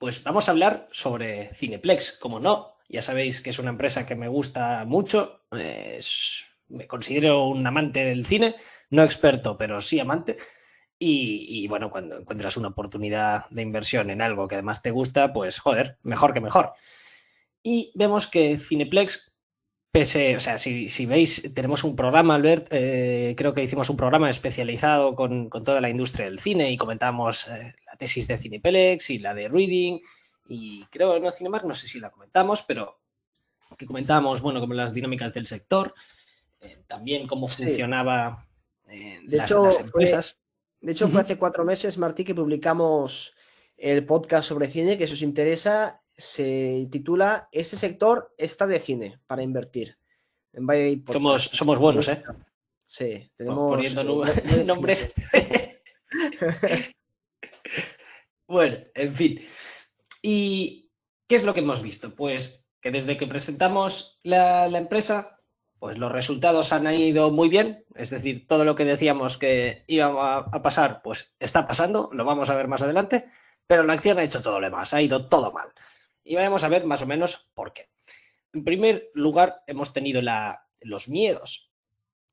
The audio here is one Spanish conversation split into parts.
Pues vamos a hablar sobre Cineplex, como no. Ya sabéis que es una empresa que me gusta mucho. me considero un amante del cine, no experto, pero sí amante. Y, y, bueno, cuando encuentras una oportunidad de inversión en algo que además te gusta, pues joder, mejor que mejor. Y vemos que Cineplex Pese, o sea, si, veis, tenemos un programa, Albert, eh, creo que hicimos un programa especializado con, toda la industria del cine y comentamos eh, la tesis de Cinepelex y la de Reading y creo, no Cinemark, no sé si la comentamos, pero que comentábamos, bueno, como las dinámicas del sector, eh, también cómo funcionaba de las, hecho, empresas. de hecho, fue hace cuatro meses, Martí, que publicamos el podcast sobre cine, que eso os interesa, se titula Ese sector está de cine para invertir. En somos, somos buenos, ¿eh? Sí, tenemos. Poniendo eh, nombres. bueno, en fin. ¿Y qué es lo que hemos visto? Pues que desde que presentamos la, la empresa, pues los resultados han ido muy bien, es decir, todo lo que decíamos que iba a pasar, pues está pasando, lo vamos a ver más adelante, pero la acción ha hecho todo lo demás, ha ido todo mal. Y vamos a ver más o menos por qué. En primer lugar, hemos tenido la, los miedos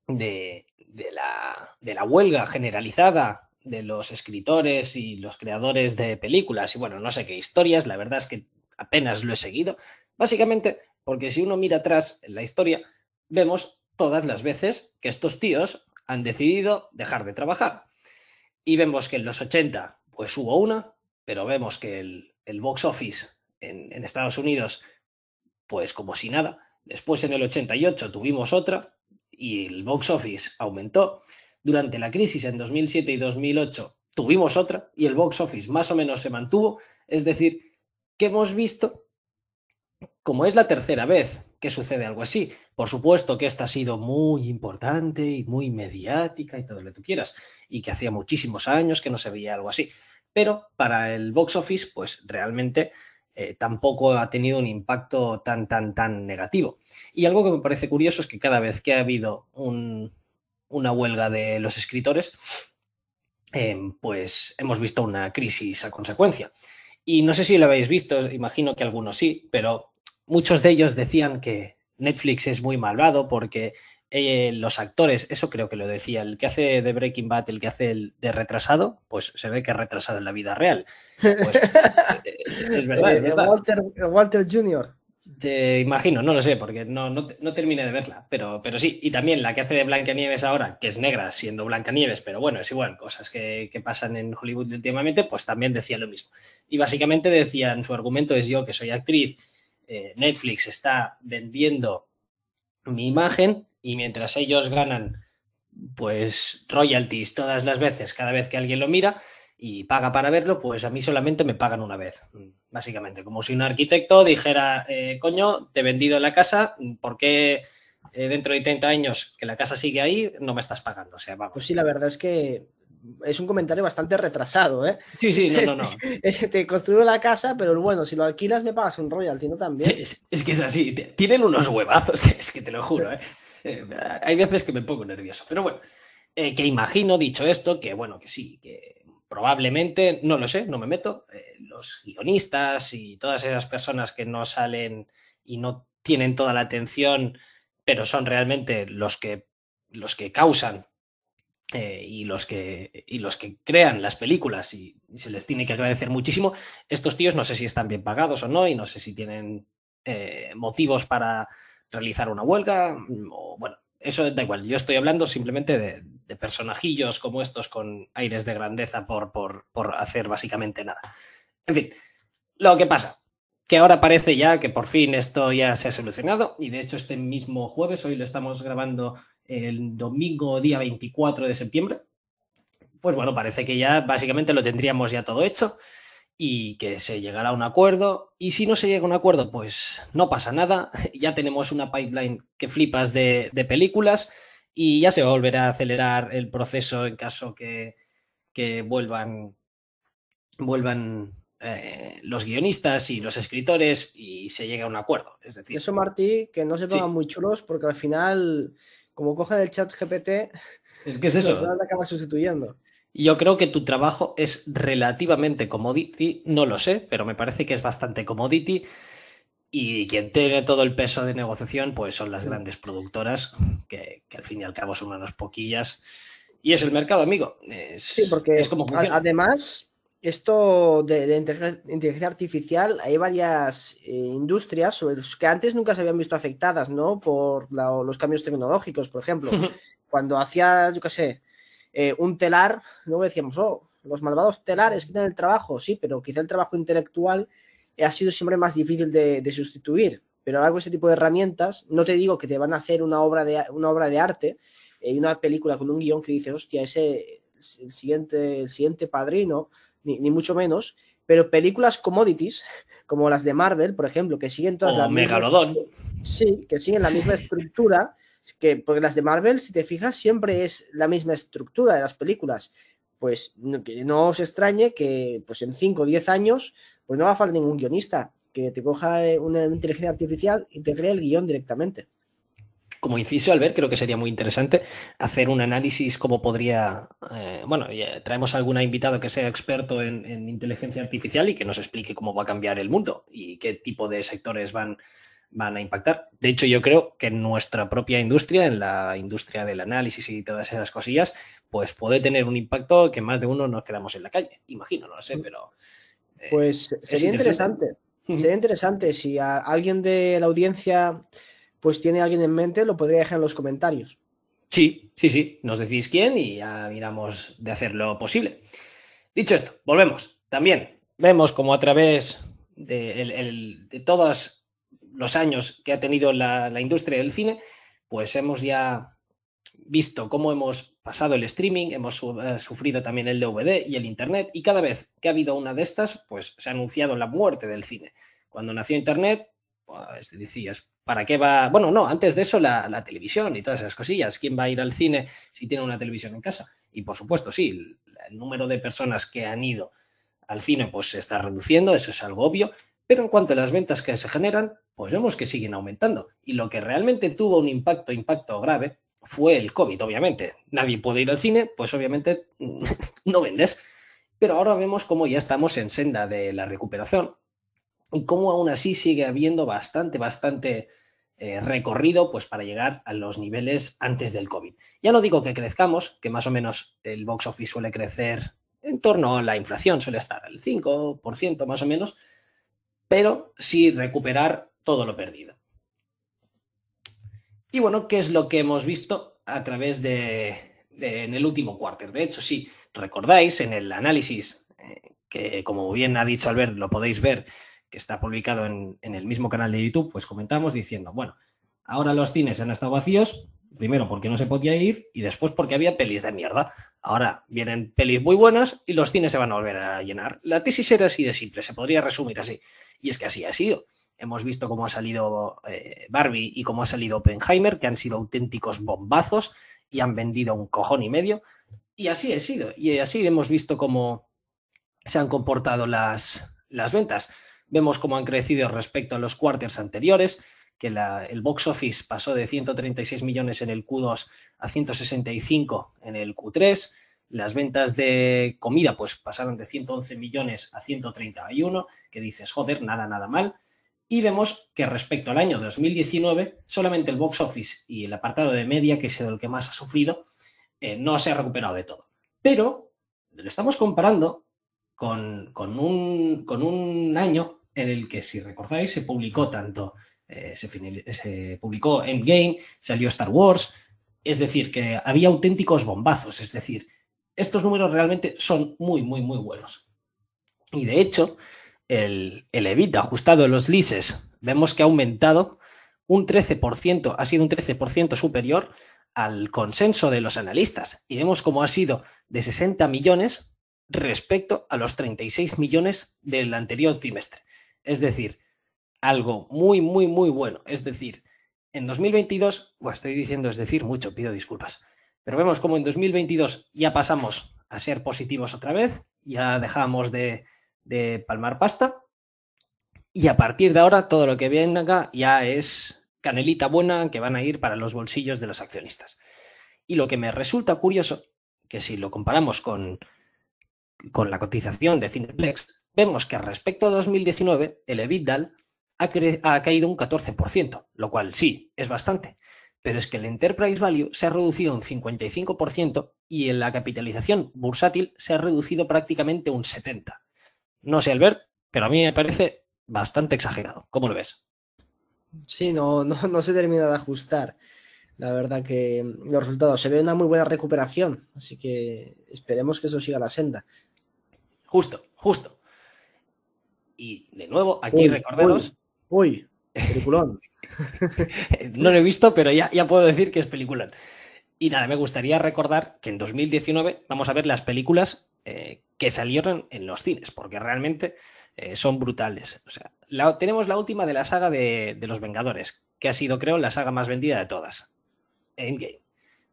de, la, de la huelga generalizada de los escritores y los creadores de películas y bueno, no sé qué historias, la verdad es que apenas lo he seguido, básicamente porque si uno mira atrás en la historia, vemos todas las veces que estos tíos han decidido dejar de trabajar. Y vemos que en los 80 pues hubo una, pero vemos que el, el box office en, Estados Unidos, pues como si nada. Después en el 88 tuvimos otra y el box office aumentó. Durante la crisis en 2007 y 2008 tuvimos otra y el box office más o menos se mantuvo. Es decir, que hemos visto como es la tercera vez que sucede algo así. Por supuesto que esta ha sido muy importante y muy mediática y todo lo que tú quieras, y que hacía muchísimos años que no se veía algo así. Pero para el box office, pues realmente eh, tampoco ha tenido un impacto tan, tan, tan negativo. Y algo que me parece curioso es que cada vez que ha habido una huelga de los escritores, em, pues hemos visto una crisis a consecuencia. Y no sé si lo habéis visto, imagino que algunos sí, pero muchos de ellos decían que Netflix es muy malvado porque eh, los actores, eso creo que lo decía, el que hace de Breaking Bad, el que hace el de retrasado, pues se ve que es retrasado en la vida real. Pues, eh, es eh, verdad, Walter, Walter Jr. Te imagino, no lo sé, porque no, no, terminé de verla, pero, pero, sí. Y también la que hace de Blanca Nieves ahora, que es negra siendo Blanca Nieves pero bueno, es igual, cosas que, pasan en Hollywood últimamente, pues también decía lo mismo. Y básicamente decían, su argumento es yo que soy actriz, Netflix está vendiendo mi imagen y mientras ellos ganan pues royalties todas las veces, cada vez que alguien lo mira y paga para verlo, pues a mí solamente me pagan una vez, básicamente. Como si un arquitecto dijera, eh, coño, te he vendido la casa, ¿por qué eh, dentro de 30 años que la casa sigue ahí no me estás pagando? O sea, Pues sí, la verdad es que es un comentario bastante retrasado, ¿eh? Sí, sí, no, no, no. Te construyo la casa, pero bueno, si lo alquilas me pagas un royalty, ¿no? También. Es, es que es así, tienen unos huevazos, es que te lo juro, ¿eh? hay veces que me pongo nervioso, pero bueno, eh, que imagino, dicho esto, que bueno, que sí, que probablemente, no lo sé, no me meto, eh, los guionistas y todas esas personas que no salen y no tienen toda la atención, pero son realmente los que, los que causan eh, y, los que, y los que crean las películas y, se les tiene que agradecer muchísimo. Estos tíos no sé si están bien pagados o no y no sé si tienen motivos para realizar una huelga, mm, o bueno, eso da igual. Yo estoy hablando simplemente de, personajillos como estos con aires de grandeza por, por, por hacer básicamente nada. En fin, lo que pasa, que ahora parece ya que por fin esto ya se ha solucionado y de hecho este mismo jueves, hoy lo estamos grabando el domingo día 24 de septiembre, pues bueno, parece que ya básicamente lo tendríamos ya todo hecho y que se llegará a un acuerdo. Y si no se llega a un acuerdo, pues no pasa nada. Ya tenemos una pipeline que flipas de, películas y ya se va a volver a acelerar el proceso en caso que, vuelvan, vuelvan eh, los guionistas y los escritores y se llegue a un acuerdo. Es decir, eso, Martí, que no se pongan muy chulos porque al final, como cogen el chat GPT, el que es eso. Acaba sustituyendo yo creo que tu trabajo es relativamente commodity, no lo sé, pero me parece que es bastante commodity. Y quien tiene todo el peso de negociación, pues son las grandes productoras, que, al fin y al cabo son unas poquillas. Y es el mercado, amigo. sí, porque es como además, esto de, inteligencia artificial, hay varias eh, industrias que antes nunca se habían visto afectadas, ¿no? Por los cambios tecnológicos, por ejemplo. Cuando hacía, yo qué sé, eh, un telar, luego decíamos, oh, los malvados telares quitan el trabajo, sí, pero quizá el trabajo intelectual ha sido siempre más difícil de, sustituir. Pero ahora con ese tipo de herramientas, no te digo que te van a hacer una obra de, una obra de arte eh, y una película con un guión que dices, hostia, ese el siguiente, el siguiente padrino, ni, mucho menos, pero películas commodities, como las de Marvel, por ejemplo, que siguen todas las sí, que siguen la misma estructura que porque las de Marvel, si te fijas, siempre es la misma estructura de las películas. Pues no, que no os extrañe que pues en 5 o 10 años pues no va a faltar ningún guionista que te coja eh, una inteligencia artificial y te cree el guión directamente. Como inciso, Albert, creo que sería muy interesante hacer un análisis como podría, eh, bueno, traemos a algún invitado que sea experto en inteligencia artificial y que nos explique cómo va a cambiar el mundo y qué tipo de sectores van van a impactar. De hecho, yo creo que nuestra propia industria, en la industria del análisis y todas esas cosillas, pues puede tener un impacto que más de uno nos quedamos en la calle. Imagino, no lo sé, pero... Eh, pues sería interesante. Sería interesante si alguien de la audiencia pues tiene alguien en mente, lo podría dejar en los comentarios. Sí, sí, sí. Nos decís quién y ya miramos de hacer lo posible. Dicho esto, volvemos. También vemos como a través de todas los años que ha tenido la, industria del cine, pues hemos ya visto cómo hemos pasado el streaming, hemos eh, sufrido también el DVD y el Internet, y cada vez que ha habido una de estas, pues se ha anunciado la muerte del cine. Cuando nació Internet, pues decías, ¿para qué va? Bueno, no, antes de eso la, televisión y todas esas cosillas. ¿Quién va a ir al cine si tiene una televisión en casa? Y por supuesto, sí, el, número de personas que han ido al cine pues se está reduciendo, eso es algo obvio, pero en cuanto a las ventas que se generan, pues vemos que siguen aumentando. Y lo que realmente tuvo un impacto, impacto grave, fue el COVID, obviamente. Nadie puede ir al cine, pues obviamente mm, no vendes. Pero ahora vemos cómo ya estamos en senda de la recuperación y cómo aún así sigue habiendo bastante, bastante eh, recorrido pues, para llegar a los niveles antes del COVID. Ya no digo que crezcamos, que más o menos el box office suele crecer en torno a la inflación, suele estar al 5% más o menos, pero sí recuperar todo lo perdido. Y bueno, ¿qué es lo que hemos visto a través de, en el último quarter? De hecho, si sí, recordáis en el análisis eh, que, como bien ha dicho Albert, lo podéis ver, que está publicado en, en el mismo canal de YouTube, pues comentamos diciendo, bueno, ahora los cines han estado vacíos, primero porque no se podía ir y después porque había pelis de mierda. Ahora vienen pelis muy buenas y los cines se van a volver a llenar. La tesis era así de simple, se podría resumir así. Y es que así ha sido. Hemos visto cómo ha salido eh, Barbie y cómo ha salido Oppenheimer, que han sido auténticos bombazos y han vendido un cojón y medio. Y así ha sido. Y así hemos visto cómo se han comportado las, las ventas. Vemos cómo han crecido respecto a los cuartos anteriores, que el box office pasó de 136 millones en el Q2 a 165 en el Q3. Las ventas de comida pues pasaron de 111 millones a 131, que dices, joder, nada, nada mal. Y vemos que respecto al año 2019, solamente el box office y el apartado de media, que es el que más ha sufrido, eh, no se ha recuperado de todo. Pero lo estamos comparando con, un, año en el que, si recordáis, se publicó tanto, eh, se, se, publicó Endgame, salió Star Wars, es decir, que había auténticos bombazos, es decir, estos números realmente son muy, muy, muy buenos. Y de hecho, el, el e ajustado en los leases, vemos que ha aumentado un 13%, ha sido un 13% superior al consenso de los analistas. Y vemos cómo ha sido de 60 millones respecto a los 36 millones del anterior trimestre. Es decir, algo muy, muy, muy bueno. Es decir, en 2022, bueno, estoy diciendo es decir mucho, pido disculpas, pero vemos como en 2022 ya pasamos a ser positivos otra vez, ya dejamos de, de palmar pasta. Y a partir de ahora, todo lo que viene acá ya es canelita buena que van a ir para los bolsillos de los accionistas. Y lo que me resulta curioso, que si lo comparamos con, con la cotización de Cineplex, vemos que respecto a 2019, el EBITDAL ha, ha caído un 14%, lo cual sí, es bastante. Pero es que el Enterprise Value se ha reducido un 55% y en la capitalización bursátil se ha reducido prácticamente un 70%. No sé, Albert, pero a mí me parece bastante exagerado. ¿Cómo lo ves? Sí, no, no, se termina de ajustar. La verdad que los resultados. Se ve una muy buena recuperación, así que esperemos que eso siga la senda. Justo, justo. Y de nuevo, aquí recordemos. Uy, peliculón. no lo he visto, pero ya, ya puedo decir que es peliculón. Y nada, me gustaría recordar que en 2019 vamos a ver las películas eh, que salieron en los cines, porque realmente eh, son brutales. O sea, tenemos la última de la saga de, Los Vengadores, que ha sido, creo, la saga más vendida de todas. Endgame.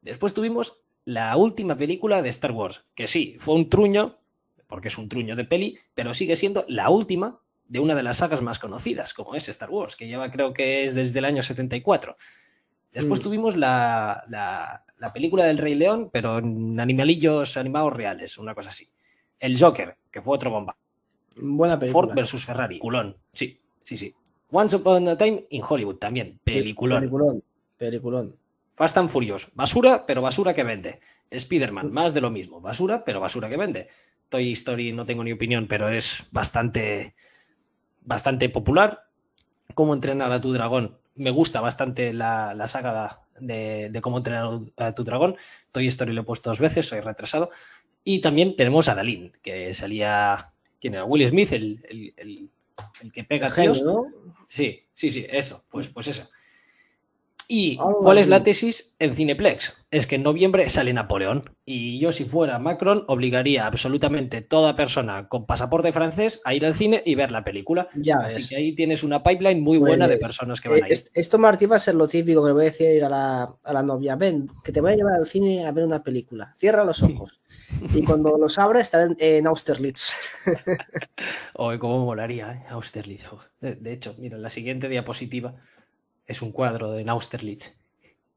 Después tuvimos la última película de Star Wars, que sí, fue un truño, porque es un truño de peli, pero sigue siendo la última de una de las sagas más conocidas, como es Star Wars, que lleva creo que es desde el año 74. Después mm. tuvimos la, la, la película del Rey León, pero en animalillos animados reales, una cosa así. El Joker, que fue otro bomba. Buena película. Ford versus Ferrari, culón. Sí, sí, sí. Once Upon a Time in Hollywood también, peliculón. Peliculón, peliculón. Fast and Furious, basura, pero basura que vende. Spider-Man, más de lo mismo, basura, pero basura que vende. Toy Story, no tengo ni opinión, pero es bastante, bastante popular. Cómo entrenar a tu dragón, me gusta bastante la, la saga de, cómo entrenar a tu dragón. Toy Story lo he puesto dos veces, soy retrasado. Y también tenemos a Dalín, que salía. ¿Quién era? Will Smith, el, el, que pega a Sí, sí, sí, eso, pues, pues esa. ¿Y cuál es la tesis en Cineplex? Es que en noviembre sale Napoleón y yo si fuera Macron obligaría a absolutamente toda persona con pasaporte francés a ir al cine y ver la película. Así que ahí tienes una pipeline muy pues buena de personas que van eh, a ir. Esto Martí va a ser lo típico que le voy a decir a la, novia, ven, que te voy a llevar al cine a ver una película, cierra los ojos y cuando los abra estarán en, Austerlitz. Oye, cómo molaría, ¿eh? Austerlitz. De hecho, mira, la siguiente diapositiva es un cuadro de Austerlitz.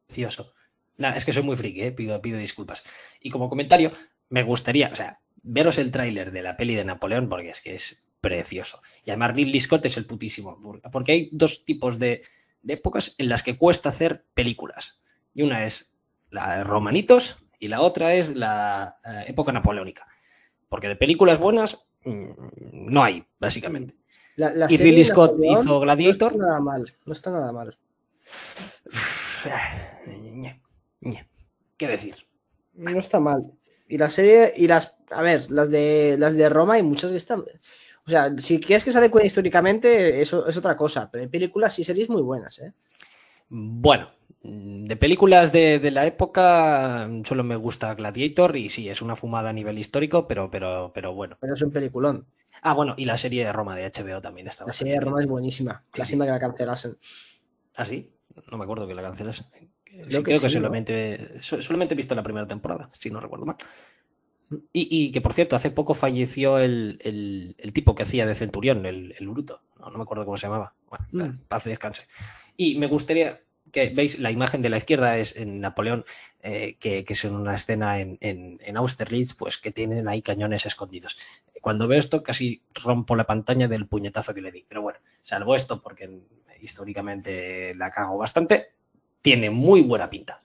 Precioso. nada es que soy muy friki, eh, pido, pido disculpas. Y como comentario, me gustaría, o sea, veros el tráiler de la peli de Napoleón porque es que es precioso. Y además Ridley Scott es el putísimo, porque hay dos tipos de, épocas en las que cuesta hacer películas. Y una es la de Romanitos y la otra es la eh, época napoleónica. Porque de películas buenas mm, no hay, básicamente y Ridley Scott hizo Gladiator. No está nada mal, no está nada mal. ¿Qué decir? No está mal. Y la serie, y las, a ver, las de las de Roma y muchas que están. O sea, si quieres que se adecuen históricamente, eso es otra cosa. Pero hay películas y series muy buenas, ¿eh? Bueno, de películas de, la época solo me gusta Gladiator y sí, es una fumada a nivel histórico, pero, pero, pero bueno. Pero es un peliculón. Ah, bueno, y la serie de Roma de HBO también está. La serie de Roma es buenísima. la que la cancelasen. ¿Ah, sí? No me acuerdo que la cancelasen. Creo, que, creo que, solamente, solamente he visto la primera temporada, si no recuerdo mal. Mm. Y, que, por cierto, hace poco falleció el, tipo que hacía de Centurión, el, el Bruto. No, me acuerdo cómo se llamaba. Bueno, mm. paz y descanse. Y me gustaría, veis la imagen de la izquierda es en Napoleón, eh, que, es en una escena en, en, Austerlitz, pues que tienen ahí cañones escondidos. Cuando veo esto casi rompo la pantalla del puñetazo que le di, pero bueno, salvo esto porque históricamente la cago bastante, tiene muy buena pinta.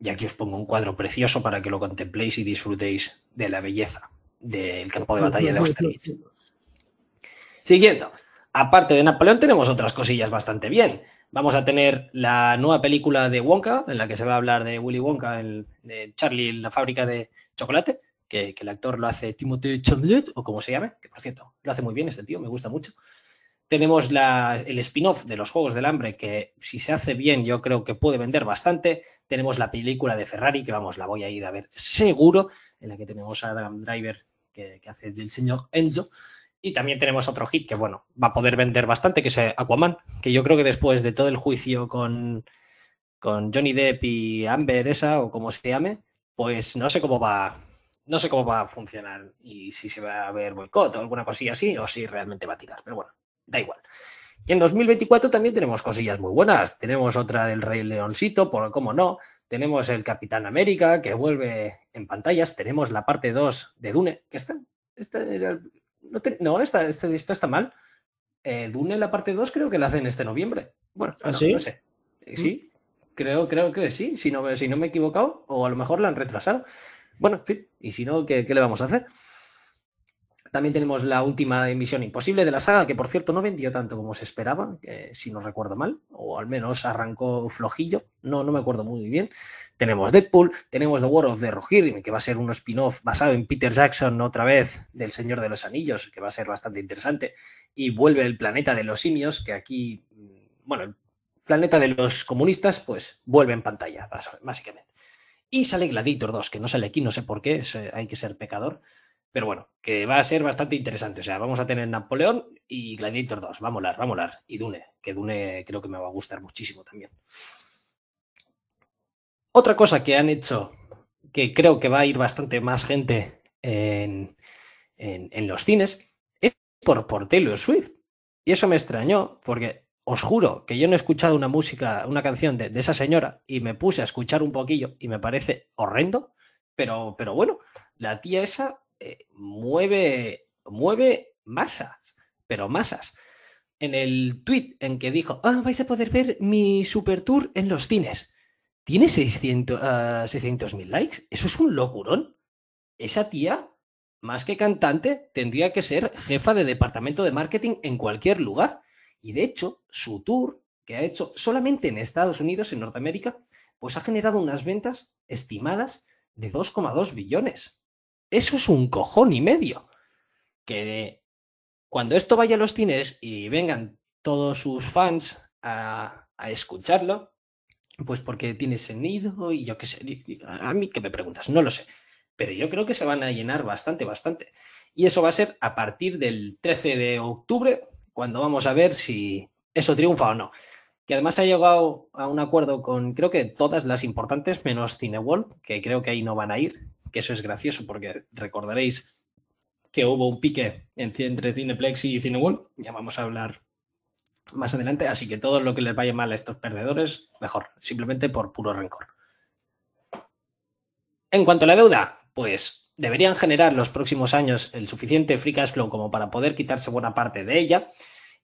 Y aquí os pongo un cuadro precioso para que lo contempléis y disfrutéis de la belleza del campo de batalla de Austerlitz. Siguiendo, aparte de Napoleón tenemos otras cosillas bastante bien. Vamos a tener la nueva película de Wonka, en la que se va a hablar de Willy Wonka, el, de Charlie en la fábrica de chocolate, que, el actor lo hace Timothy Chalamet, o como se llame, que por cierto, lo hace muy bien este tío, me gusta mucho. Tenemos el spin-off de los Juegos del Hambre, que si se hace bien, yo creo que puede vender bastante. Tenemos la película de Ferrari, que vamos, la voy a ir a ver seguro, en la que tenemos a Adam Driver, que hace del señor Enzo. Y también tenemos otro hit que, bueno, va a poder vender bastante, que es eh, Aquaman, que yo creo que después de todo el juicio con, con Johnny Depp y Amber, esa, o como se llame, pues no sé cómo va. No sé cómo va a funcionar y si se va a ver boicot o alguna cosilla así, o si realmente va a tirar. Pero bueno, da igual. Y en 2024 también tenemos cosillas muy buenas. Tenemos otra del Rey Leoncito, por cómo no. Tenemos el Capitán América, que vuelve en pantallas. Tenemos la parte 2 de Dune, que está, esta no, no esta, este está mal. Eh, Dune, la parte 2, creo que la hacen este noviembre. Bueno, ¿Ah, no, sí? sé. Eh, sí, mm. creo, creo que sí, si no, si no me he equivocado, o a lo mejor la han retrasado. Bueno, y si no, qué le vamos a hacer? También tenemos la última emisión imposible de la saga, que por cierto no vendió tanto como se esperaba, si no recuerdo mal, o al menos arrancó flojillo, no, no me acuerdo muy bien. Tenemos Deadpool, tenemos The War of the Rohirrim, que va a ser un spin-off basado en Peter Jackson otra vez del Señor de los Anillos, que va a ser bastante interesante, y vuelve el planeta de los simios, que aquí, mm, bueno, el planeta de los comunistas, pues vuelve en pantalla, básicamente. Y sale Gladiator 2, que no sale aquí, no sé por qué, eh, hay que ser pecador. Pero bueno, que va a ser bastante interesante. O sea, vamos a tener Napoleón y Gladiator 2. Va a molar, va a molar. Y Dune, que Dune creo que me va a gustar muchísimo también. Otra cosa que han hecho, que creo que va a ir bastante más gente en, en, los cines, es por, por Swift. Y eso me extrañó, porque os juro que yo no he escuchado una música, una canción de, de, esa señora y me puse a escuchar un poquillo y me parece horrendo, pero, pero bueno, la tía esa eh, mueve, mueve masas, pero masas. En el tweet en que dijo, ah, vais a poder ver mi super tour en los cines, tiene 600.000 ah, mil likes. Eso es un locurón. Esa tía, más que cantante, tendría que ser jefa de departamento de marketing en cualquier lugar. Y de hecho, su tour, que ha hecho solamente en Estados Unidos, en Norteamérica, pues ha generado unas ventas estimadas de 2,2 billones. Eso es un cojón y medio. Que cuando esto vaya a los cines y vengan todos sus fans a, escucharlo, pues porque tiene sentido y yo qué sé, a mí que me preguntas, no lo sé. Pero yo creo que se van a llenar bastante, bastante. Y eso va a ser a partir del 13 de octubre, cuando vamos a ver si eso triunfa o no. Que además ha llegado a un acuerdo con creo que todas las importantes, menos Cineworld, que creo que ahí no van a ir, que eso es gracioso porque recordaréis que hubo un pique entre Cineplex y Cinewall, ya vamos a hablar más adelante, así que todo lo que les vaya mal a estos perdedores, mejor, simplemente por puro rencor. En cuanto a la deuda, pues deberían generar los próximos años el suficiente free cash flow como para poder quitarse buena parte de ella.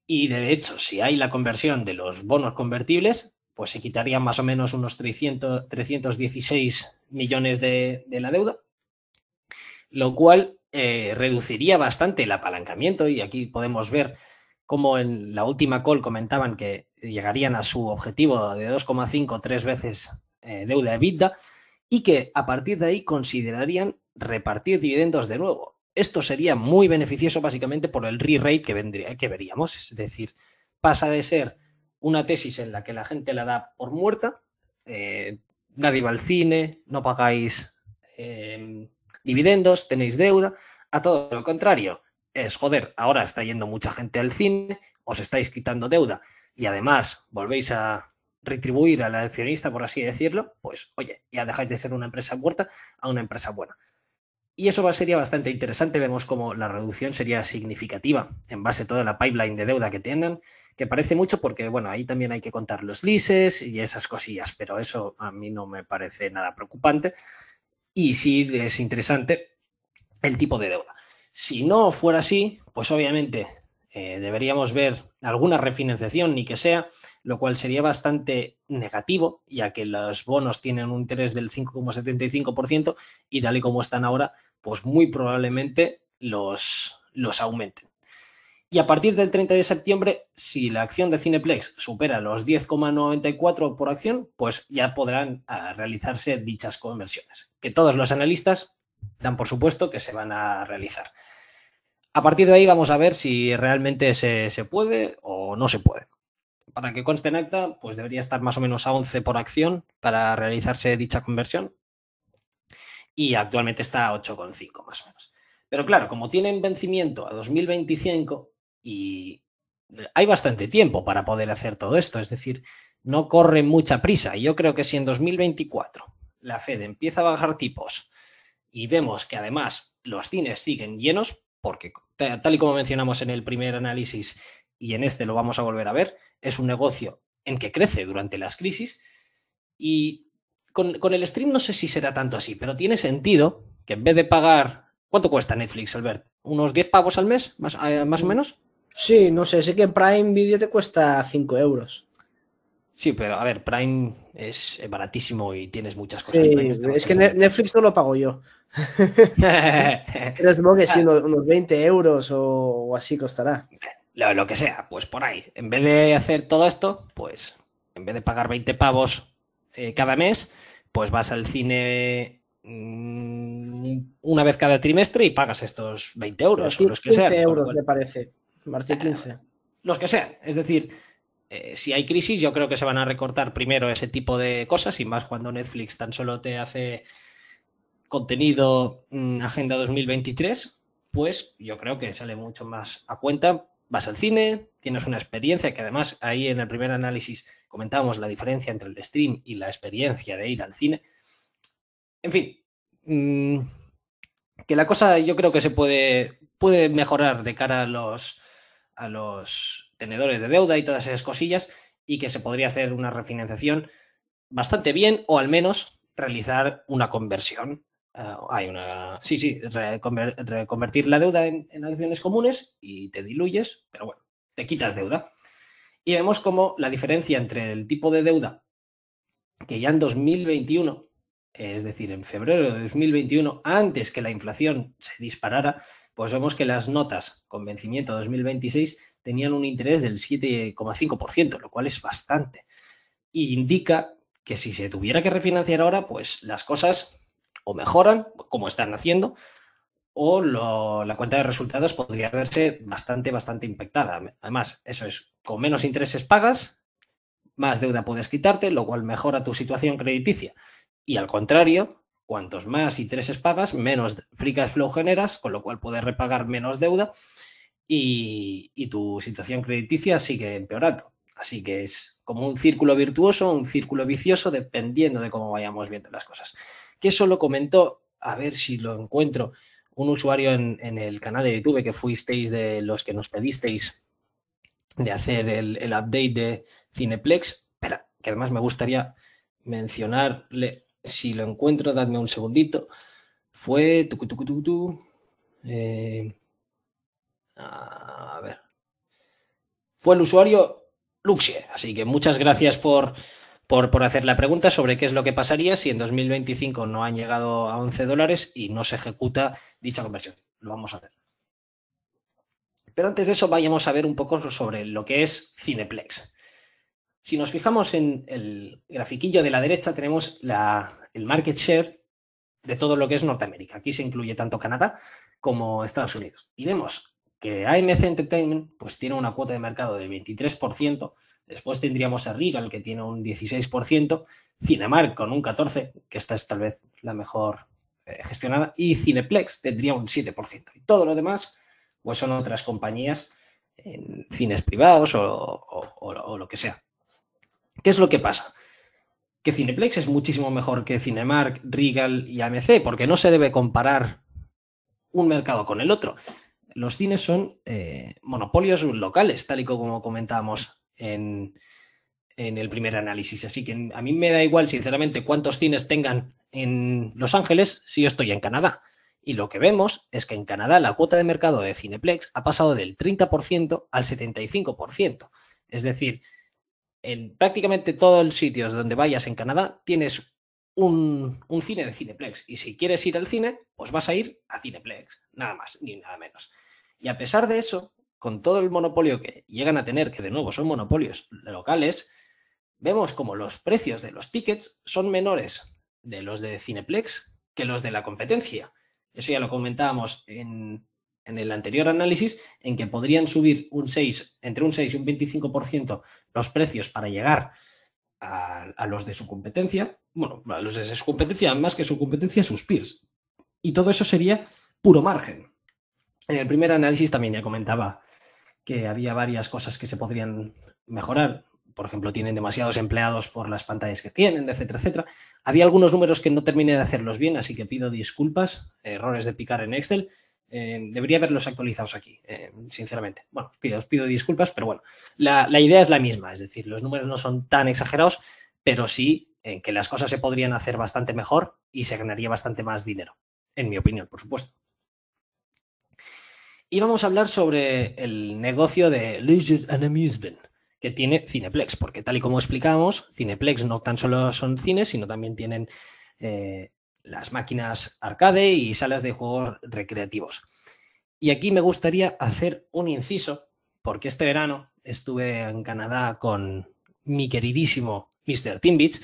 Y de hecho, si hay la conversión de los bonos convertibles, pues se quitarían más o menos unos 300, 316 millones de, la deuda, lo cual eh, reduciría bastante el apalancamiento y aquí podemos ver cómo en la última call comentaban que llegarían a su objetivo de 2,5 3 veces eh, deuda EBITDA y que a partir de ahí considerarían repartir dividendos de nuevo. Esto sería muy beneficioso básicamente por el re-rate que, que veríamos, es decir, pasa de ser una tesis en la que la gente la da por muerta, eh, nadie va al cine, no pagáis eh, dividendos, tenéis deuda, a todo lo contrario, es joder, ahora está yendo mucha gente al cine, os estáis quitando deuda y además volvéis a retribuir al accionista, por así decirlo, pues oye, ya dejáis de ser una empresa muerta a una empresa buena. Y eso sería bastante interesante. Vemos como la reducción sería significativa en base a toda la pipeline de deuda que tienen, que parece mucho porque, bueno, ahí también hay que contar los lises y esas cosillas, pero eso a mí no me parece nada preocupante. Y sí es interesante el tipo de deuda. Si no fuera así, pues obviamente eh, deberíamos ver alguna refinanciación, ni que sea, lo cual sería bastante negativo, ya que los bonos tienen un interés del 5,75% y tal y como están ahora, pues muy probablemente los, los aumenten. Y a partir del 30 de septiembre, si la acción de Cineplex supera los 10,94 por acción, pues ya podrán ah, realizarse dichas conversiones, que todos los analistas dan por supuesto que se van a realizar. A partir de ahí vamos a ver si realmente se puede o no se puede para que conste en acta, pues debería estar más o menos a 11 por acción para realizarse dicha conversión. Y actualmente está a 8,5 más o menos. Pero claro, como tienen vencimiento a 2025 y hay bastante tiempo para poder hacer todo esto, es decir, no corre mucha prisa. Y yo creo que si en 2024 la Fed empieza a bajar tipos y vemos que además los cines siguen llenos, porque tal y como mencionamos en el primer análisis, y en este lo vamos a volver a ver, es un negocio en que crece durante las crisis y con, el stream no sé si será tanto así, pero tiene sentido que en vez de pagar, ¿cuánto cuesta Netflix, Albert? ¿Unos 10 pavos al mes, más, eh, o mm. menos? Sí, no sé, sé que Prime Video te cuesta 5 euros. Sí, pero a ver, Prime es eh, baratísimo y tienes muchas cosas. es que Netflix no lo pago yo. Pero supongo que sí, ah. unos, 20 euros o, o así costará lo, que sea, pues por ahí. En vez de hacer todo esto, pues en vez de pagar 20 pavos eh, cada mes, pues vas al cine mm, una vez cada trimestre y pagas estos 20 euros los que sean. 15 euros, me parece. Martí, 15. Eh, los que sean. Es decir, eh, si hay crisis, yo creo que se van a recortar primero ese tipo de cosas y más cuando Netflix tan solo te hace contenido mm, Agenda 2023, pues yo creo que sale mucho más a cuenta vas al cine, tienes una experiencia que además ahí en el primer análisis comentábamos la diferencia entre el stream y la experiencia de ir al cine. En fin, mm, que la cosa yo creo que se puede, puede mejorar de cara a los, a los tenedores de deuda y todas esas cosillas y que se podría hacer una refinanciación bastante bien o al menos realizar una conversión Ah, hay una. Sí, sí, reconvertir la deuda en, acciones comunes y te diluyes, pero bueno, te quitas deuda. Y vemos cómo la diferencia entre el tipo de deuda que ya en 2021, es decir, en febrero de 2021, antes que la inflación se disparara, pues vemos que las notas con vencimiento 2026 tenían un interés del 7,5%, lo cual es bastante. Y indica que si se tuviera que refinanciar ahora, pues las cosas o mejoran, como están haciendo, o la cuenta de resultados podría verse bastante, bastante impactada. Además, eso es, con menos intereses pagas, más deuda puedes quitarte, lo cual mejora tu situación crediticia. Y al contrario, cuantos más intereses pagas, menos free cash flow generas, con lo cual puedes repagar menos deuda y, y tu situación crediticia sigue empeorando. Así que es como un círculo virtuoso, un círculo vicioso, dependiendo de cómo vayamos viendo las cosas que eso lo comentó, a ver si lo encuentro, un usuario en, el canal de YouTube que fuisteis de los que nos pedisteis de hacer el, update de Cineplex, pero que además me gustaría mencionarle, si lo encuentro, dadme un segundito, fue... tu tu eh, tu a ver. Fue el usuario Luxie. Así que muchas gracias por, por, hacer la pregunta sobre qué es lo que pasaría si en 2025 no han llegado a 11 dólares y no se ejecuta dicha conversión. Lo vamos a hacer. Pero antes de eso, vayamos a ver un poco sobre lo que es Cineplex. Si nos fijamos en el grafiquillo de la derecha, tenemos el market share de todo lo que es Norteamérica. Aquí se incluye tanto Canadá como Estados Unidos. Y vemos que AMC Entertainment pues, tiene una cuota de mercado del 23%, Después tendríamos a Regal, que tiene un 16%, Cinemark con un 14%, que esta es tal vez la mejor eh, gestionada, y Cineplex tendría un 7%. Y todo lo demás, pues son otras compañías en cines privados o, lo que sea. ¿Qué es lo que pasa? Que Cineplex es muchísimo mejor que Cinemark, Regal y AMC, porque no se debe comparar un mercado con el otro. Los cines son eh, monopolios locales, tal y como comentábamos en, el primer análisis. Así que a mí me da igual, sinceramente, cuántos cines tengan en Los Ángeles si yo estoy en Canadá. Y lo que vemos es que en Canadá la cuota de mercado de Cineplex ha pasado del 30% al 75%. Es decir, en prácticamente todos los sitios donde vayas en Canadá tienes un, un, cine de Cineplex. Y si quieres ir al cine, pues vas a ir a Cineplex. Nada más, ni nada menos. Y a pesar de eso, con todo el monopolio que llegan a tener, que de nuevo son monopolios locales, vemos como los precios de los tickets son menores de los de Cineplex que los de la competencia. Eso ya lo comentábamos en, el anterior análisis, en que podrían subir un 6, entre un 6 y un 25% los precios para llegar a, los de su competencia, bueno, a los de su competencia, más que su competencia, sus peers. Y todo eso sería puro margen. En el primer análisis también ya comentaba que había varias cosas que se podrían mejorar. Por ejemplo, tienen demasiados empleados por las pantallas que tienen, etcétera, etcétera. Había algunos números que no terminé de hacerlos bien, así que pido disculpas, errores de picar en Excel. Eh, debería haberlos actualizados aquí, eh, sinceramente. Bueno, os pido, disculpas, pero bueno, la, la, idea es la misma, es decir, los números no son tan exagerados, pero sí en que las cosas se podrían hacer bastante mejor y se ganaría bastante más dinero, en mi opinión, por supuesto vamos a hablar sobre el negocio de Leisure and Amusement que tiene Cineplex, porque tal y como explicamos, Cineplex no tan solo son cines, sino también tienen eh, las máquinas arcade y salas de juegos recreativos. Y aquí me gustaría hacer un inciso, porque este verano estuve en Canadá con mi queridísimo Mr. Timbits,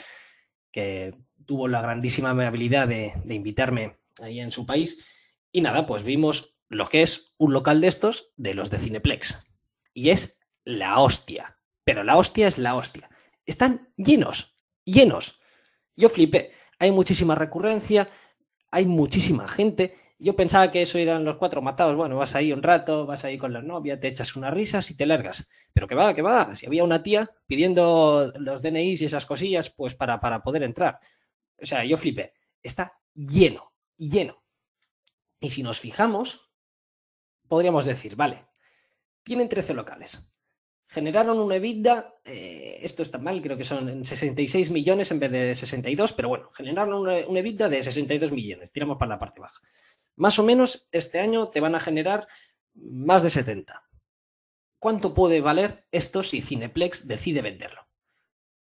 que tuvo la grandísima amabilidad de, de invitarme ahí en su país. Y nada, pues vimos lo que es un local de estos, de los de Cineplex. Y es la hostia. Pero la hostia es la hostia. Están llenos, llenos. Yo flipé. Hay muchísima recurrencia, hay muchísima gente. Yo pensaba que eso eran los cuatro matados. Bueno, vas ahí un rato, vas ahí con la novia, te echas unas risas y te largas. Pero que va, que va. Si había una tía pidiendo los DNIs y esas cosillas, pues para, poder entrar. O sea, yo flipé. Está lleno, lleno. Y si nos fijamos, podríamos decir, vale, tienen 13 locales. Generaron una EBITDA, eh, esto está mal, creo que son 66 millones en vez de 62, pero bueno, generaron una, EBITDA de 62 millones, tiramos para la parte baja. Más o menos este año te van a generar más de 70. ¿Cuánto puede valer esto si Cineplex decide venderlo?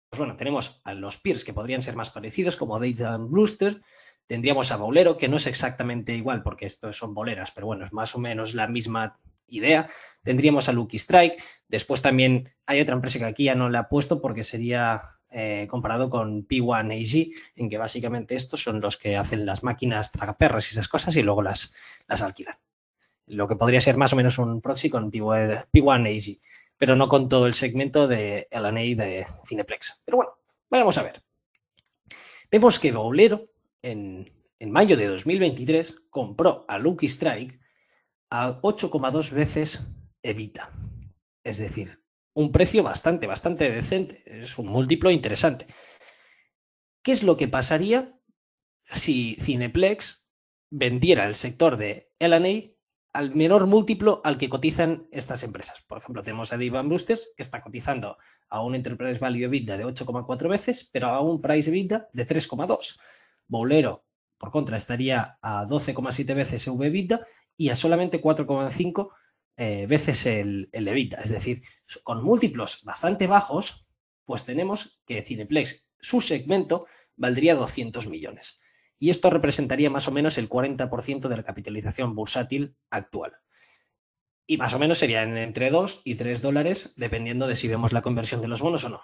Pues bueno, tenemos a los peers que podrían ser más parecidos, como Dejan Bluster, Tendríamos a Bolero, que no es exactamente igual, porque estos son boleras, pero bueno, es más o menos la misma idea. Tendríamos a Lucky Strike. Después también hay otra empresa que aquí ya no le ha puesto porque sería eh, comparado con P1AG, en que básicamente estos son los que hacen las máquinas tragaperras y esas cosas y luego las, las alquilan. Lo que podría ser más o menos un proxy con P1AG, pero no con todo el segmento de LNA de Cineplex. Pero bueno, vayamos a ver. Vemos que baulero en, mayo de 2023 compró a Lucky Strike a 8,2 veces Evita. Es decir, un precio bastante, bastante decente. Es un múltiplo interesante. ¿Qué es lo que pasaría si Cineplex vendiera el sector de LA al menor múltiplo al que cotizan estas empresas? Por ejemplo, tenemos a Divan Boosters, que está cotizando a un Enterprise Value EBITDA de 8,4 veces, pero a un Price EBITDA de 3,2. Bolero, por contra, estaría a 12,7 veces el ebitda y a solamente 4,5 eh, veces el, el EBITDA. Es decir, con múltiplos bastante bajos, pues tenemos que Cineplex, su segmento, valdría 200 millones. Y esto representaría más o menos el 40% de la capitalización bursátil actual. Y más o menos serían entre 2 y 3 dólares, dependiendo de si vemos la conversión de los bonos o no.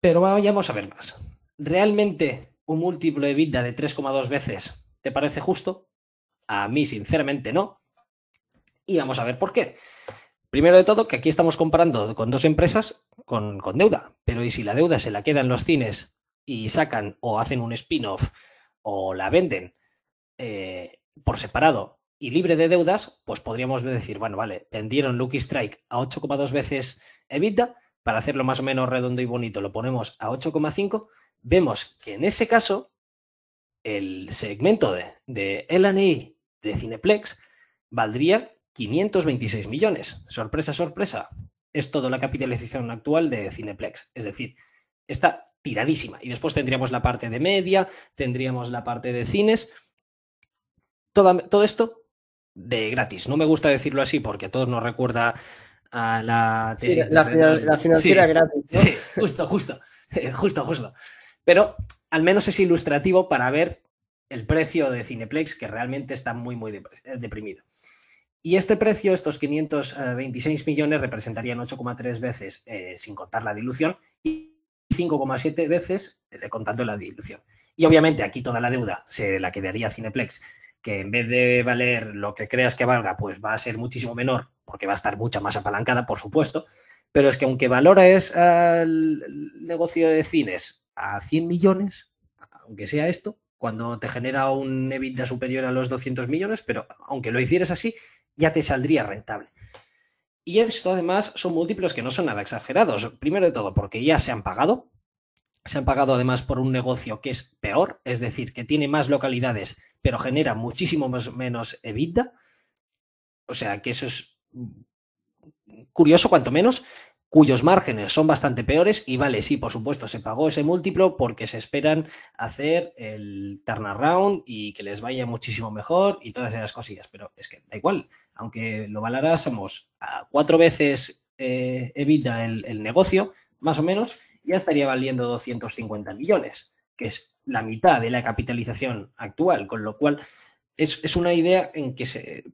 Pero vayamos a ver más. ¿Realmente un múltiplo de vida de 3,2 veces, ¿te parece justo? A mí, sinceramente, no. Y vamos a ver por qué. Primero de todo, que aquí estamos comparando con dos empresas con, deuda. Pero ¿y si la deuda se la quedan los cines y sacan o hacen un spin-off o la venden eh, por separado y libre de deudas, pues podríamos decir, bueno, vale, vendieron Lucky Strike a 8,2 veces EBITDA para hacerlo más o menos redondo y bonito, lo ponemos a 8,5 vemos que en ese caso el segmento de, de de Cineplex valdría 526 millones. Sorpresa, sorpresa. Es toda la capitalización actual de Cineplex. Es decir, está tiradísima. Y después tendríamos la parte de media, tendríamos la parte de cines. Todo, esto de gratis. No me gusta decirlo así porque a todos nos recuerda a la la, financiera gratis. Sí, justo, justo. Justo, justo. Pero al menos es ilustrativo para ver el precio de Cineplex, que realmente está muy, muy eh, deprimido. Y este precio, estos 526 eh, millones, representarían 8,3 veces eh, sin contar la dilución y 5,7 veces contando la dilución. Y obviamente aquí toda la deuda se la quedaría Cineplex, que en vez de valer lo que creas que valga, pues va a ser muchísimo menor, porque va a estar mucha más apalancada, por supuesto. Pero es que aunque valora es el negocio de cines a 100 millones, aunque sea esto, cuando te genera un EBITDA superior a los 200 millones, pero aunque lo hicieras así, ya te saldría rentable. Y esto además son múltiplos que no son nada exagerados. Primero de todo, porque ya se han pagado. Se han pagado además por un negocio que es peor, es decir, que tiene más localidades, pero genera muchísimo menos EBITDA. O sea, que eso es curioso, cuanto menos cuyos márgenes son bastante peores y vale, sí, por supuesto, se pagó ese múltiplo porque se esperan hacer el turnaround y que les vaya muchísimo mejor y todas esas cosillas, pero es que da igual, aunque lo valorásemos a cuatro veces evita eh, el, negocio, más o menos, ya estaría valiendo 250 millones, que es la mitad de la capitalización actual, con lo cual es, es, una idea en que se,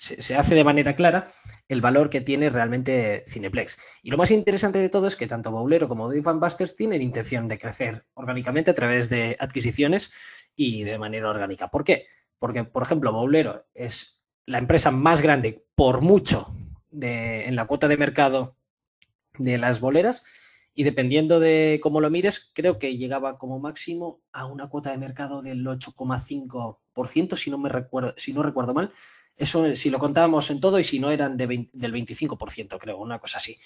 se, hace de manera clara el valor que tiene realmente Cineplex. Y lo más interesante de todo es que tanto Baulero como Dave Busters tienen intención de crecer orgánicamente a través de adquisiciones y de manera orgánica. ¿Por qué? Porque, por ejemplo, Baulero es la empresa más grande por mucho en la cuota de mercado de las boleras y dependiendo de cómo lo mires, creo que llegaba como máximo a una cuota de mercado del 8,5%, si no me recuerdo, si no recuerdo mal, eso, si lo contábamos en todo y si no eran del 25%, creo, una cosa así.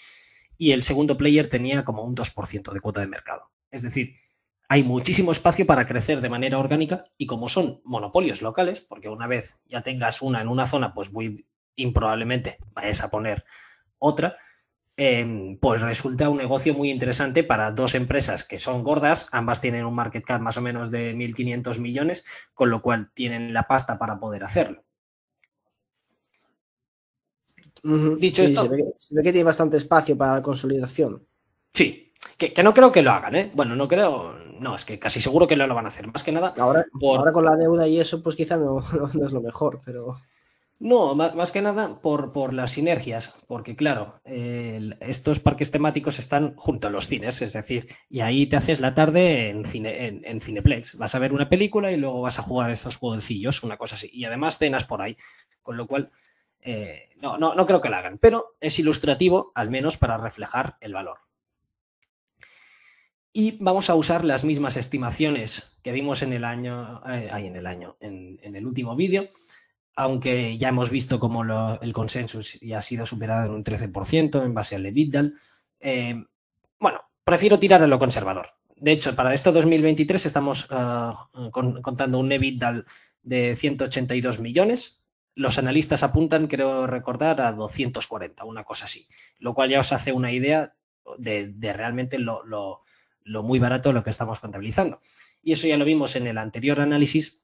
Y el segundo player tenía como un 2% de cuota de mercado. Es decir, hay muchísimo espacio para crecer de manera orgánica y como son monopolios locales, porque una vez ya tengas una en una zona, pues muy improbablemente vayas a poner otra, em, pues resulta un negocio muy interesante para dos empresas que son gordas, ambas tienen un market cap más o menos de 1.500 millones, con lo cual tienen la pasta para poder hacerlo. Dicho esto. Se ve, que, tiene bastante espacio para la consolidación. Sí, que, no creo que lo hagan, ¿eh? Bueno, no creo. No, es que casi seguro que no lo van a hacer. Más que nada. Ahora, por... con la deuda y eso, pues quizá no, no, es lo mejor, pero. No, más, que nada por, por, las sinergias, porque claro, estos parques temáticos están junto a los cines, es decir, y ahí te haces la tarde en, en, Cineplex. Vas a ver una película y luego vas a jugar Esos jueguecillos, una cosa así. Y además cenas por ahí, con lo cual eh, no, no, no creo que la hagan, pero es ilustrativo al menos para reflejar el valor. Y vamos a usar las mismas estimaciones que vimos en el año, eh, en el año, en, el último vídeo, aunque ya hemos visto cómo el consenso ya ha sido superado en un 13% en base al EBITDA. Eh, bueno, prefiero tirar a lo conservador. De hecho, para esto 2023 estamos ah, contando un EBITDA de 182 millones, los analistas apuntan, creo recordar, a 240, una cosa así, lo cual ya os hace una idea de, realmente lo, muy barato lo que estamos contabilizando. Y eso ya lo vimos en el anterior análisis,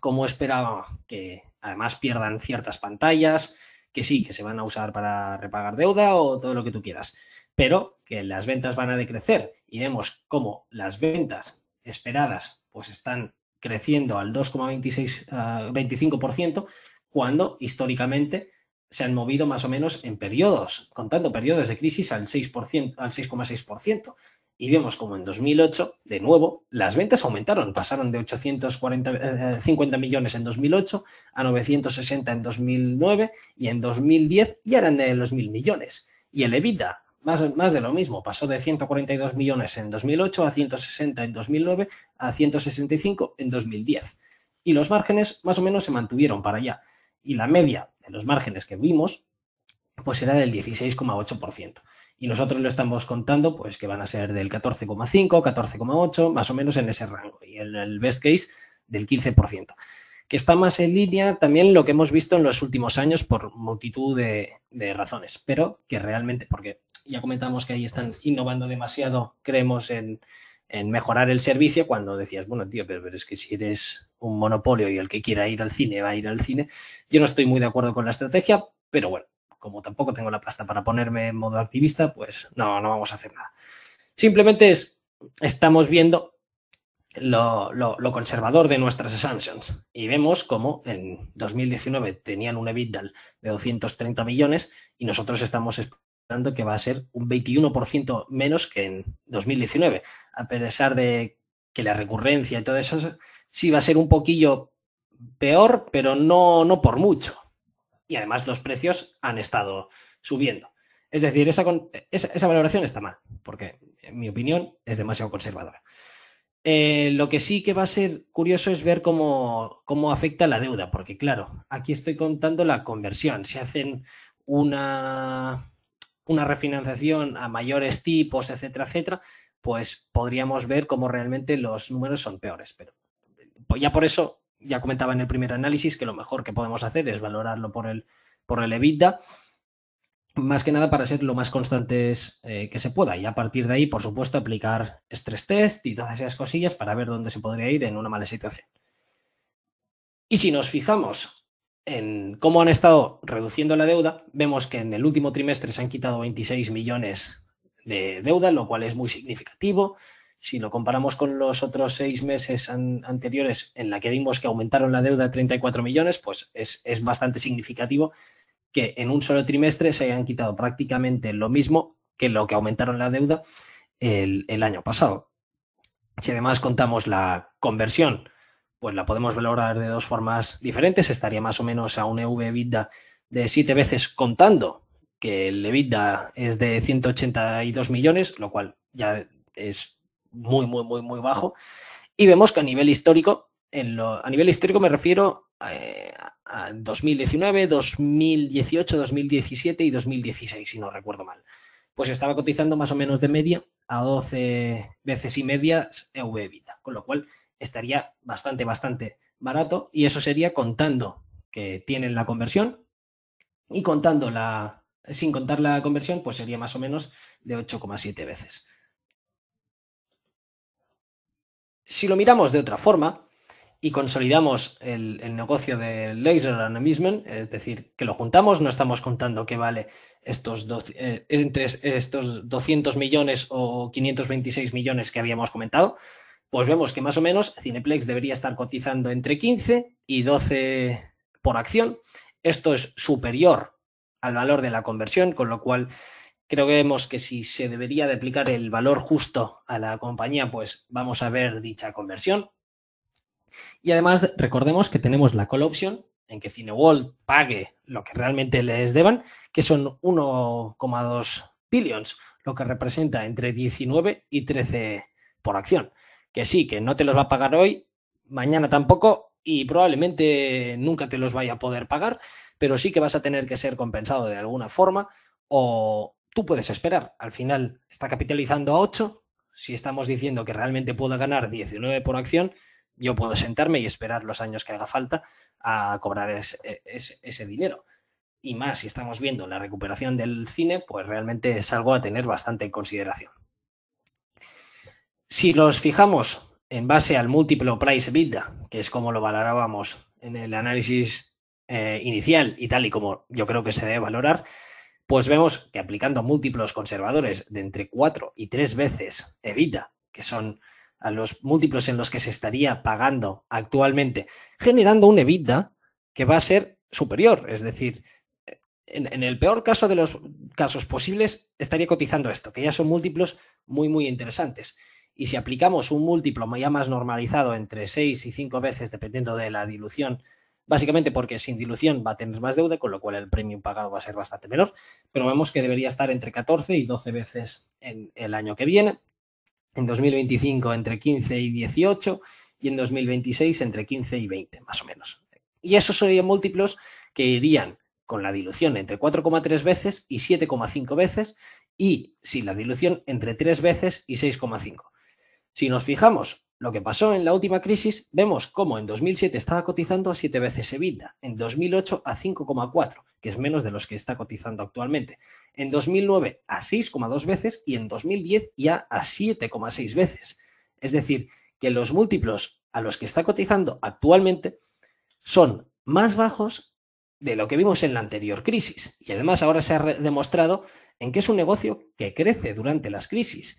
cómo esperaba que además pierdan ciertas pantallas, que sí, que se van a usar para repagar deuda o todo lo que tú quieras, pero que las ventas van a decrecer y vemos cómo las ventas esperadas pues están creciendo al 2,25%, cuando históricamente se han movido más o menos en periodos, contando periodos de crisis al 6%, al 6,6%. Y vemos como en 2008, de nuevo, las ventas aumentaron, pasaron de 850 eh, eh, millones en 2008 a 960 en 2009 y en 2010 ya eran de los mil millones. Y el EBITDA, más, más de lo mismo, pasó de 142 millones en 2008 a 160 en 2009 a 165 en 2010. Y los márgenes más o menos se mantuvieron para allá y la media de los márgenes que vimos, pues era del 16,8%. Y nosotros lo estamos contando, pues que van a ser del 14,5, 14,8, más o menos en ese rango. Y en el best case del 15%, que está más en línea también lo que hemos visto en los últimos años por multitud de, de razones, pero que realmente, porque ya comentamos que ahí están innovando demasiado, creemos en, en mejorar el servicio cuando decías, bueno, tío, pero, es que si eres un monopolio y el que quiera ir al cine va a ir al cine, yo no estoy muy de acuerdo con la estrategia, pero bueno, como tampoco tengo la pasta para ponerme en modo activista, pues no, no vamos a hacer nada. Simplemente es, estamos viendo lo, conservador de nuestras assumptions y vemos cómo en 2019 tenían un EBITDA de 230 millones y nosotros estamos que va a ser un 21% menos que en 2019, a pesar de que la recurrencia y todo eso sí va a ser un poquillo peor, pero no, no por mucho. Y además los precios han estado subiendo. Es decir, esa, valoración está mal, porque en mi opinión es demasiado conservadora. Eh, lo que sí que va a ser curioso es ver cómo, cómo afecta la deuda, porque claro, aquí estoy contando la conversión. Si hacen una una refinanciación a mayores tipos, etcétera, etcétera, pues podríamos ver cómo realmente los números son peores. Pero pues ya por eso, ya comentaba en el primer análisis que lo mejor que podemos hacer es valorarlo por el, por el EBITDA, más que nada para ser lo más constantes eh, que se pueda. Y a partir de ahí, por supuesto, aplicar stress test y todas esas cosillas para ver dónde se podría ir en una mala situación. Y si nos fijamos en cómo han estado reduciendo la deuda, vemos que en el último trimestre se han quitado 26 millones de deuda, lo cual es muy significativo. Si lo comparamos con los otros seis meses anteriores en la que vimos que aumentaron la deuda 34 millones, pues es, bastante significativo que en un solo trimestre se hayan quitado prácticamente lo mismo que lo que aumentaron la deuda el, el año pasado. Si además contamos la conversión pues la podemos valorar de dos formas diferentes. Estaría más o menos a un EV de siete veces contando que el EBITDA es de 182 millones, lo cual ya es muy, muy, muy, muy bajo. Y vemos que a nivel histórico, en lo, a nivel histórico me refiero eh, a, 2019, 2018, 2017 y 2016, si no recuerdo mal. Pues estaba cotizando más o menos de media a 12 veces y media EV con lo cual estaría bastante, bastante barato y eso sería contando que tienen la conversión y contando la, sin contar la conversión, pues sería más o menos de 8,7 veces. Si lo miramos de otra forma y consolidamos el, negocio del laser animismen, es decir, que lo juntamos, no estamos contando que vale estos eh, entre estos 200 millones o 526 millones que habíamos comentado, pues vemos que más o menos Cineplex debería estar cotizando entre 15 y 12 por acción. Esto es superior al valor de la conversión, con lo cual creo que vemos que si se debería de aplicar el valor justo a la compañía, pues vamos a ver dicha conversión. Y además recordemos que tenemos la call option en que Cineworld pague lo que realmente les deban, que son 1,2 billions, lo que representa entre 19 y 13 por acción que sí, que no te los va a pagar hoy, mañana tampoco y probablemente nunca te los vaya a poder pagar, pero sí que vas a tener que ser compensado de alguna forma o tú puedes esperar. Al final está capitalizando a 8, si estamos diciendo que realmente puedo ganar 19 por acción, yo puedo sentarme y esperar los años que haga falta a cobrar ese, e, ese, ese dinero. Y más si estamos viendo la recuperación del cine, pues realmente es algo a tener bastante en consideración. Si los fijamos en base al múltiplo price EBITDA, que es como lo valorábamos en el análisis eh, inicial y tal y como yo creo que se debe valorar, pues vemos que aplicando múltiplos conservadores de entre cuatro y tres veces EBITDA, que son a los múltiplos en los que se estaría pagando actualmente, generando un EBITDA que va a ser superior. Es decir, en, el peor caso de los casos posibles, estaría cotizando esto, que ya son múltiplos muy, muy interesantes. Y si aplicamos un múltiplo ya más normalizado entre 6 y 5 veces, dependiendo de la dilución, básicamente porque sin dilución va a tener más deuda, con lo cual el premium pagado va a ser bastante menor, pero vemos que debería estar entre 14 y 12 veces en el año que viene, en 2025 entre 15 y 18 y en 2026 entre 15 y 20 más o menos. Y esos serían múltiplos que irían con la dilución entre 4,3 veces y 7,5 veces y sin la dilución entre 3 veces y 6,5. Si nos fijamos lo que pasó en la última crisis, vemos cómo en 2007 estaba cotizando a 7 veces EBITDA, en 2008 a 5,4, que es menos de los que está cotizando actualmente, en 2009 a 6,2 veces y en 2010 ya a 7,6 veces. Es decir, que los múltiplos a los que está cotizando actualmente son más bajos de lo que vimos en la anterior crisis. Y además ahora se ha demostrado en que es un negocio que crece durante las crisis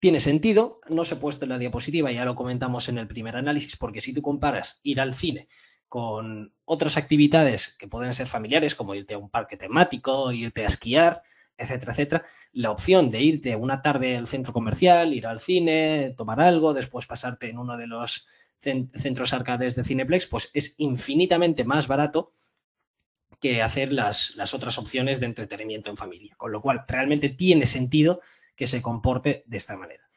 tiene sentido, no se ha puesto en la diapositiva, ya lo comentamos en el primer análisis, porque si tú comparas ir al cine con otras actividades que pueden ser familiares, como irte a un parque temático, irte a esquiar, etcétera, etcétera, la opción de irte una tarde al centro comercial, ir al cine, tomar algo, después pasarte en uno de los centros arcades de Cineplex, pues es infinitamente más barato que hacer las, las otras opciones de entretenimiento en familia. Con lo cual, realmente tiene sentido que se comporte de esta manera.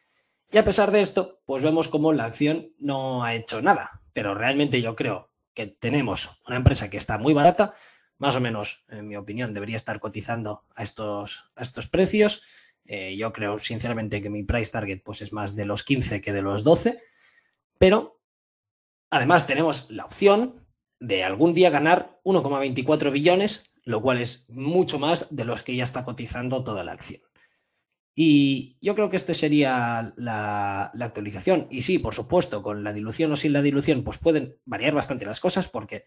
Y a pesar de esto, pues vemos cómo la acción no ha hecho nada, pero realmente yo creo que tenemos una empresa que está muy barata, más o menos, en mi opinión, debería estar cotizando a estos, a estos precios. Eh, yo creo, sinceramente, que mi price target pues, es más de los 15 que de los 12, pero además tenemos la opción de algún día ganar 1,24 billones, lo cual es mucho más de los que ya está cotizando toda la acción. Y yo creo que esta sería la, actualización. Y sí, por supuesto, con la dilución o sin la dilución, pues pueden variar bastante las cosas porque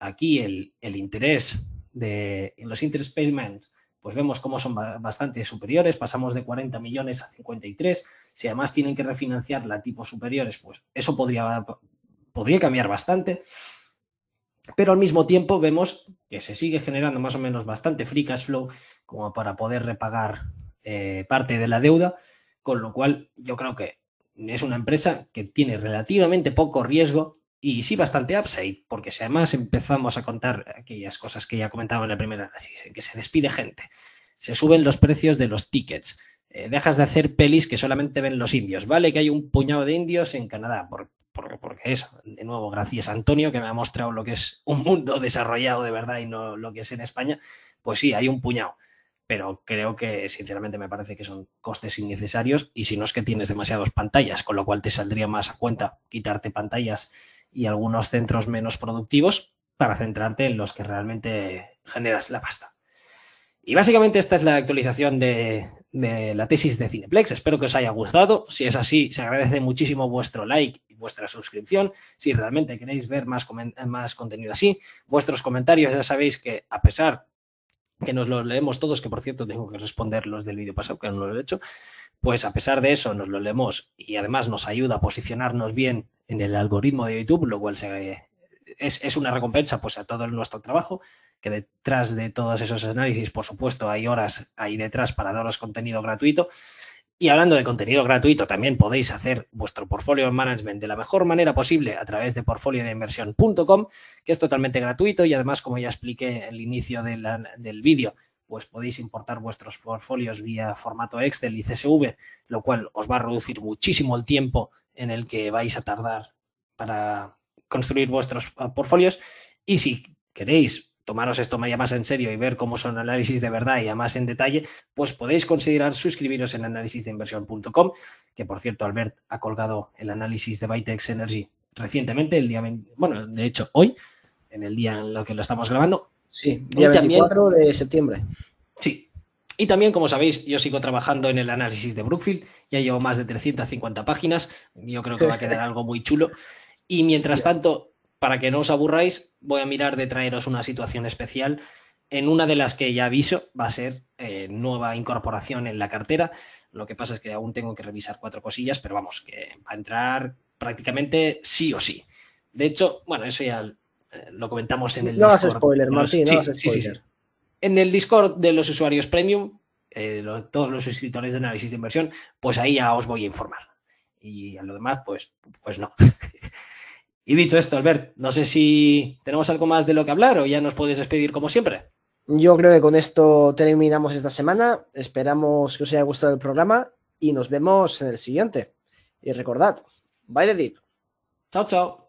aquí el, interés de en los interest payments, pues vemos cómo son bastante superiores. Pasamos de 40 millones a 53. Si además tienen que refinanciar la tipo superiores, pues eso podría, podría cambiar bastante. Pero al mismo tiempo vemos que se sigue generando más o menos bastante free cash flow como para poder repagar eh, parte de la deuda, con lo cual yo creo que es una empresa que tiene relativamente poco riesgo y sí bastante upside, porque si además empezamos a contar aquellas cosas que ya comentaba en la primera que se despide gente, se suben los precios de los tickets, eh, dejas de hacer pelis que solamente ven los indios, ¿vale? Que hay un puñado de indios en Canadá, porque es, de nuevo, gracias a Antonio que me ha mostrado lo que es un mundo desarrollado de verdad y no lo que es en España, pues sí, hay un puñado pero creo que sinceramente me parece que son costes innecesarios y si no es que tienes demasiadas pantallas, con lo cual te saldría más a cuenta quitarte pantallas y algunos centros menos productivos para centrarte en los que realmente generas la pasta. Y básicamente esta es la actualización de, la tesis de Cineplex. Espero que os haya gustado. Si es así, se agradece muchísimo vuestro like y vuestra suscripción. Si realmente queréis ver más, más contenido así, vuestros comentarios ya sabéis que a pesar que nos los leemos todos, que por cierto tengo que responder los del vídeo pasado que no lo he hecho, pues a pesar de eso nos lo leemos y además nos ayuda a posicionarnos bien en el algoritmo de YouTube, lo cual es, es, una recompensa pues a todo nuestro trabajo, que detrás de todos esos análisis, por supuesto, hay horas ahí detrás para daros contenido gratuito y hablando de contenido gratuito, también podéis hacer vuestro portfolio management de la mejor manera posible a través de inversión.com que es totalmente gratuito y además, como ya expliqué en el inicio del vídeo, pues podéis importar vuestros portfolios vía formato Excel y CSV, lo cual os va a reducir muchísimo el tiempo en el que vais a tardar para construir vuestros ah, portfolios. Y si queréis tomaros esto más en serio y ver cómo son análisis de verdad y a más en detalle, pues podéis considerar suscribiros en análisisdeinversión.com, que por cierto Albert ha colgado el análisis de Bytex Energy recientemente, el día, bueno, de hecho hoy, en el día en lo que lo estamos grabando. Sí, día 24 de septiembre. Sí. Y también, como sabéis, yo sigo trabajando en el análisis de Brookfield, ya llevo más de 350 páginas, yo creo que va a quedar algo muy chulo. Y mientras tanto, para que no os aburráis, voy a mirar de traeros una situación especial. En una de las que ya aviso, va a ser eh, nueva incorporación en la cartera. Lo que pasa es que aún tengo que revisar cuatro cosillas, pero vamos, que va a entrar prácticamente sí o sí. De hecho, bueno, eso ya eh, lo comentamos en el no Discord. spoiler, no sí, sí, Sí, en el Discord de los usuarios premium, eh, todos los suscriptores de análisis de inversión, pues ahí ya os voy a informar. Y a lo demás, pues, pues no. Y dicho esto, Albert, no sé si tenemos algo más de lo que hablar o ya nos podéis despedir como siempre. Yo creo que con esto terminamos esta semana. Esperamos que os haya gustado el programa y nos vemos en el siguiente. Y recordad, bye the deep. Chao, chao.